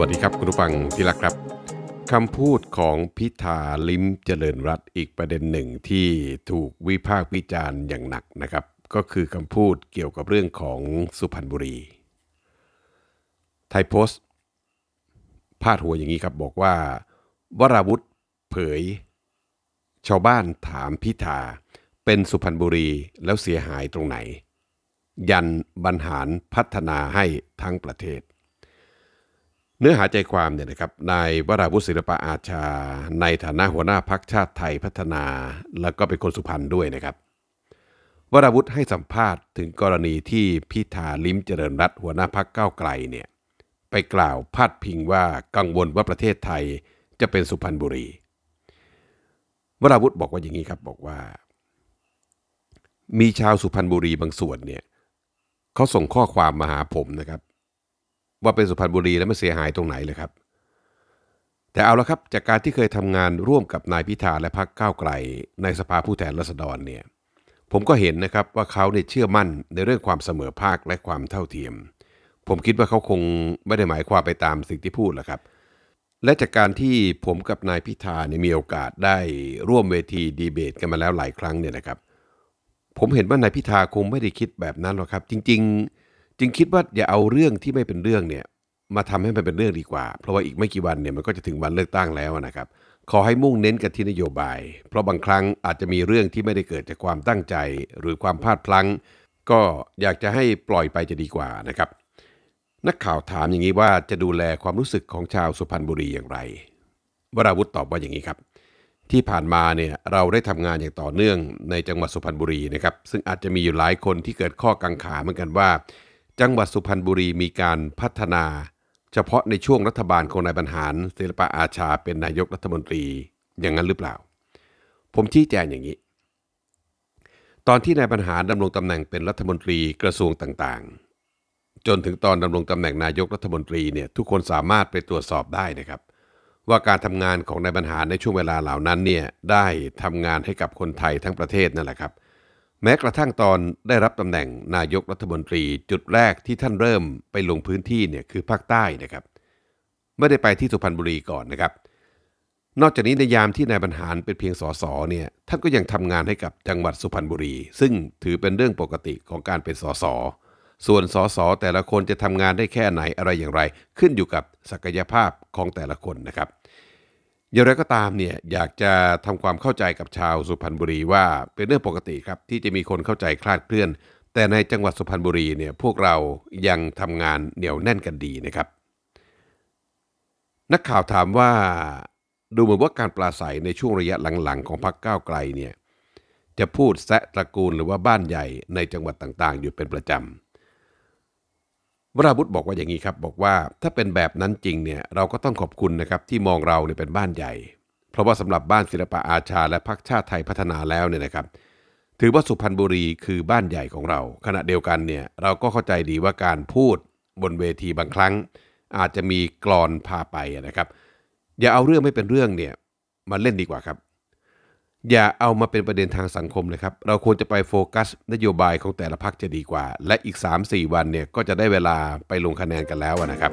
วัสดีครับ คุณผู้ฟัง ที่รักครับคำพูดของพิธาลิ้มเจริญรัตอีกประเด็นหนึ่งที่ถูกวิพากษ์วิจารณ์อย่างหนักนะครับ ก็คือคำพูดเกี่ยวกับเรื่องของสุพรรณบุรี ไทยโพสต์ พาดหัวอย่างนี้ครับ บอกว่า วราวุธเผย ชาวบ้านถามพิธา เป็นสุพรรณบุรีแล้วเสียหายตรงไหน ยันบรรหารพัฒนาให้ทั้งประเทศเนื้อหาใจความเนี่ยนะครับ นายวราวุฒิศิลปะอาชาในฐานะหัวหน้าพักชาติไทยพัฒนาแล้วก็เป็นคนสุพรรณด้วยนะครับ วราวุฒิให้สัมภาษณ์ถึงกรณีที่พิธาลิ้มเจริญรัตหัวหน้าพักก้าวไกลเนี่ยไปกล่าวพาดพิงว่ากังวลว่าประเทศไทยจะเป็นสุพรรณบุรี วราวุฒิบอกว่าอย่างนี้ครับบอกว่า มีชาวสุพรรณบุรีบางส่วนเนี่ยเขาส่งข้อความมาหาผมนะครับว่าเป็นสุพรรณบุรีแล้วมันเสียหายตรงไหนเลยครับ แต่เอาละครับจากการที่เคยทำงานร่วมกับนายพิธาและพรรคก้าวไกล ในสภาผู้แทนราษฎรเนี่ย ผมก็เห็นนะครับว่าเขาเนี่ยเชื่อมั่นในเรื่องความเสมอภาคและความเท่าเทียม ผมคิดว่าเขาคงไม่ได้หมายความไปตามสิ่งที่พูดแหละครับ และจากการที่ผมกับนายพิธาเนี่ยมีโอกาสได้ร่วมเวทีดีเบต กันมาแล้วหลายครั้งเนี่ยนะครับ ผมเห็นว่านายพิธาคงไม่ได้คิดแบบนั้นหรอกครับ จริง ๆจึงคิดว่าอย่าเอาเรื่องที่ไม่เป็นเรื่องเนี่ยมาทำให้มันเป็นเรื่องดีกว่า เพราะว่าอีกไม่กี่วันเนี่ยมันก็จะถึงวันเลือกตั้งแล้วนะครับขอให้มุ่งเน้นกันที่นโยบาย เพราะบางครั้งอาจจะมีเรื่องที่ไม่ได้เกิดจากความตั้งใจ หรือความพลาดพลั้ง ก็อยากจะให้ปล่อยไปจะดีกว่านะครับ นักข่าวถามอย่างนี้ว่าจะดูแลความรู้สึกของชาวสุพรรณบุรีอย่างไรวราวุฒิตอบว่าอย่างนี้ครับ ที่ผ่านมาเนี่ยเราได้ทำงานอย่างต่อเนื่องในจังหวัดสุพรรณบุรีนะครับซึ่งอาจจะมีอยู่หลายคนที่เกิดข้อกังขาเหมือนกันว่าจังหวัดสุพรรณบุรีมีการพัฒนา เฉพาะในช่วงรัฐบาลของนายบรรหารศิลปะอาชาเป็นนายกรัฐมนตรีอย่างนั้นหรือเปล่า ผมชี้แจงอย่างนี้ ตอนที่นายบรรหารดำรงตำแหน่งเป็นรัฐมนตรีกระทรวงต่างๆ จนถึงตอนดำรงตำแหน่งนายกรัฐมนตรีเนี่ยทุกคนสามารถไปตรวจสอบได้นะครับ ว่าการทำงานของนายบรรหารในช่วงเวลาเหล่านั้นเนี่ยได้ทำงานให้กับคนไทยทั้งประเทศนั่นแหละครับแม้กระทั่งตอนได้รับตำแหน่งนายกรัฐมนตรีจุดแรกที่ท่านเริ่มไปลงพื้นที่เนี่ยคือภาคใต้นะครับไม่ได้ไปที่สุพรรณบุรีก่อนนะครับ นอกจากนี้ในยามที่นายบรรหารเป็นเพียงสสเนี่ยท่านก็ยังทำงานให้กับจังหวัดสุพรรณบุรี ซึ่งถือเป็นเรื่องปกติของการเป็นสสส่วนสสแต่ละคนจะทำงานได้แค่ไหนอะไรอย่างไร ขึ้นอยู่กับศักยภาพของแต่ละคนนะครับอย่างไรก็ตามเนี่ยอยากจะทำความเข้าใจกับชาวสุพรรณบุรีว่าเป็นเรื่องปกติครับที่จะมีคนเข้าใจคลาดเคลื่อน แต่ในจังหวัดสุพรรณบุรีเนี่ยพวกเรายังทำงานเหนียวแน่นกันดีนะครับ นักข่าวถามว่าดูเหมือนว่าการปราศัยในช่วงระยะหลังๆของพรรคก้าวไกลเนี่ยจะพูดแซะตระกูลหรือว่าบ้านใหญ่ในจังหวัดต่างๆ อยู่เป็นประจำวราบุตรบอกว่าอย่างนี้ครับบอกว่าถ้าเป็นแบบนั้นจริงเนี่ยเราก็ต้องขอบคุณนะครับที่มองเราเนี่ยเป็นบ้านใหญ่ เพราะว่าสำหรับบ้านศิลปะอาชาและพักชาติไทยพัฒนาแล้วเนี่ยนะครับ ถือว่า สุพรรณบุรีคือบ้านใหญ่ของเรา ขณะเดียวกันเนี่ยเราก็เข้าใจดีว่าการพูดบนเวทีบางครั้ง อาจจะมีกรอนพาไปนะครับอย่าเอาเรื่องไม่เป็นเรื่องเนี่ยมาเล่นดีกว่าครับอย่าเอามาเป็นประเด็นทางสังคมเลยครับ เราควรจะไปโฟกัส นโยบายของแต่ละพักจะดีกว่า และอีก 3-4 วันเนี่ยก็จะได้เวลาไปลงคะแนนกันแล้วนะครับ